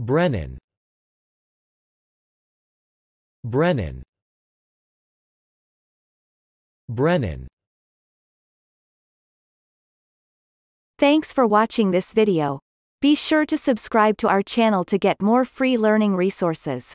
Brennan Brennan Brennan Thanks for watching this video. Be sure to subscribe to our channel to get more free learning resources.